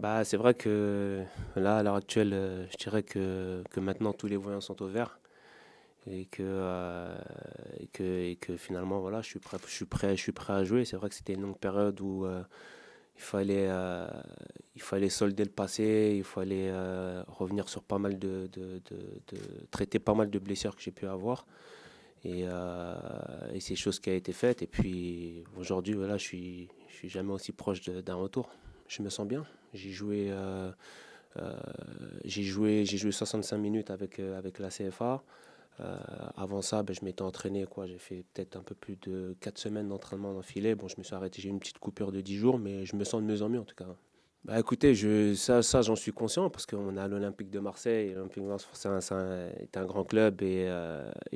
Bah, c'est vrai que là, à l'heure actuelle, euh, je dirais que, maintenant tous les voyants sont au vert. Et que, euh, que, finalement, voilà, je suis prêt, je suis prêt, je suis prêt à jouer. C'est vrai que c'était une longue période où euh, il, fallait, il fallait solder le passé, il fallait revenir sur pas mal de, traiter pas mal de blessures que j'ai pu avoir. Et, et c'est chose qui a été faite. Et puis aujourd'hui, voilà, je suis, je suis jamais aussi proche d'un retour je me sens bien. J'ai joué, euh, euh, j'ai joué, j'ai joué 65 minutes avec, euh, avec la CFA. avant ça, ben, je m'étais entraîné. quoi. J'ai fait peut-être un peu plus de 4 semaines d'entraînement dans filet. Bon, je me suis arrêté, j'ai eu une petite coupure de 10 jours, mais je me sens de mieux en mieux en tout cas. Bah, écoutez, je, ça, j'en suis conscient parce qu'on a l'Olympique de Marseille. L'Olympique de Marseille c'est un, grand club et,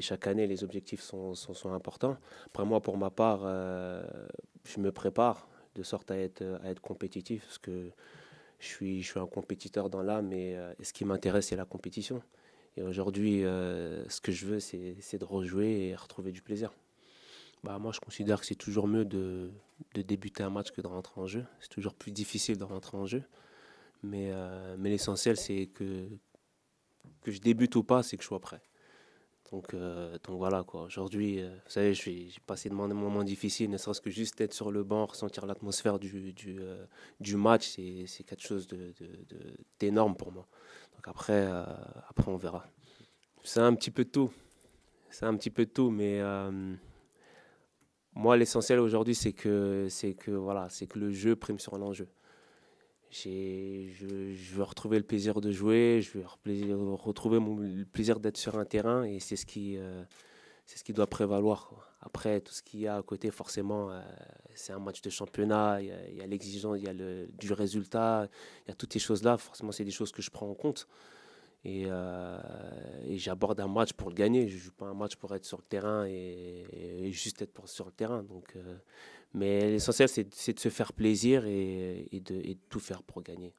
chaque année les objectifs sont, importants. Après moi, pour ma part, je me prépare de sorte à être, à être compétitif, parce que je suis, je suis un compétiteur dans l'âme mais euh, ce qui m'intéresse, c'est la compétition. Et aujourd'hui, euh, ce que je veux, c'est de rejouer et retrouver du plaisir. Bah, moi, je considère que c'est toujours mieux de, de, débuter un match que de rentrer en jeu. C'est toujours plus difficile de rentrer en jeu. Mais, euh, mais l'essentiel, c'est que, que je débute ou pas, c'est que je sois prêt. Donc, euh, donc voilà, quoi. Aujourd'hui, euh, vous savez, j'ai passé de moments difficiles, ne serait-ce que juste être sur le banc, ressentir l'atmosphère du, du, euh, du, match, c'est quelque chose d'énorme de, de, pour moi. Donc après, après on verra. C'est un petit peu tout. C'est un petit peu tout, mais moi, l'essentiel aujourd'hui, c'est que, que, voilà, que le jeu prime sur l'enjeu. Je, je, veux retrouver le plaisir de jouer, je veux retrouver le plaisir d'être sur un terrain et c'est ce qui, euh, ce qui doit prévaloir. Après, tout ce qu'il y a à côté, forcément, euh, c'est un match de championnat, il y a l'exigence, il y a, le, du résultat, il y a toutes ces choses-là. Forcément, c'est des choses que je prends en compte. Euh, et, j'aborde un match pour le gagner. Je ne joue pas un match pour être sur le terrain et, juste être pour, sur le terrain. Donc, euh, mais l'essentiel, c'est de se faire plaisir et de tout faire pour gagner.